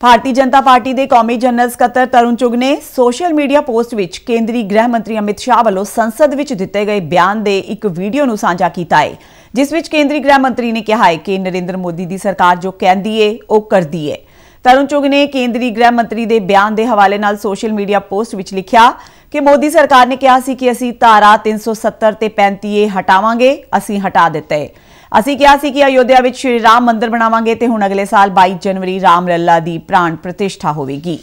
ਭਾਰਤੀ ਜਨਤਾ party ਦੇ ਕੌਮੀ general ਸਕੱਤਰ ਤਰੁਣ ਚੁਗ ਨੇ ਸੋਸ਼ਲ ਮੀਡੀਆ ਪੋਸਟ ਵਿੱਚ ਕੇਂਦਰੀ ਗ੍ਰਹਿ ਮੰਤਰੀ ਅਮਿਤ ਸ਼ਾਹ ਵੱਲੋਂ ਸੰਸਦ ਵਿੱਚ ਦਿੱਤੇ ਗਏ ਬਿਆਨ ਦੇ ਇੱਕ ਵੀਡੀਓ ਨੂੰ ਸਾਂਝਾ ਕੀਤਾ ਹੈ ਜਿਸ ਵਿੱਚ ਕੇਂਦਰੀ ਗ੍ਰਹਿ ਮੰਤਰੀ ਨੇ ਕਿਹਾ ਹੈ ਕਿ ਨਰਿੰਦਰ ਮੋਦੀ ਦੀ ਸਰਕਾਰ ਜੋ ਕਹਿੰਦੀ ਏ ਉਹ ਕਰਦੀ ਏ ਤਰੁਣ ਚੁਗ ਨੇ ਕੇਂਦਰੀ ਗ੍ਰਹਿ ਮੰਤਰੀ ਦੇ ਬਿਆਨ ਦੇ ਹਵਾਲੇ ਨਾਲ ਸੋਸ਼ਲ ਮੀਡੀਆ ਪੋਸਟ ਵਿੱਚ ਲਿਖਿਆ ਕਿ ਮੋਦੀ ਸਰਕਾਰ ਨੇ ਕਿਹਾ ਸੀ ਕਿ ਅਸੀਂ ਧਾਰਾ 370 ਤੇ 35 ਏ ਹਟਾਵਾਂਗੇ ਅਸੀਂ ਹਟਾ ਦਿੱਤੇ ਅਸੀਂ ਕਿਹਾ ਸੀ ਕਿ ਅਯੋਧਿਆ ਵਿੱਚ ਸ਼੍ਰੀ ਰਾਮ ਮੰਦਿਰ ਬਣਾਵਾਂਗੇ ਤੇ ਹੁਣ ਅਗਲੇ ਸਾਲ 22 ਜਨਵਰੀ ਰਾਮ ਲੱਲਾ ਦੀ ਪ੍ਰਾਣ ਪ੍ਰਤਿਸ਼ਠਾ ਹੋਵੇਗੀ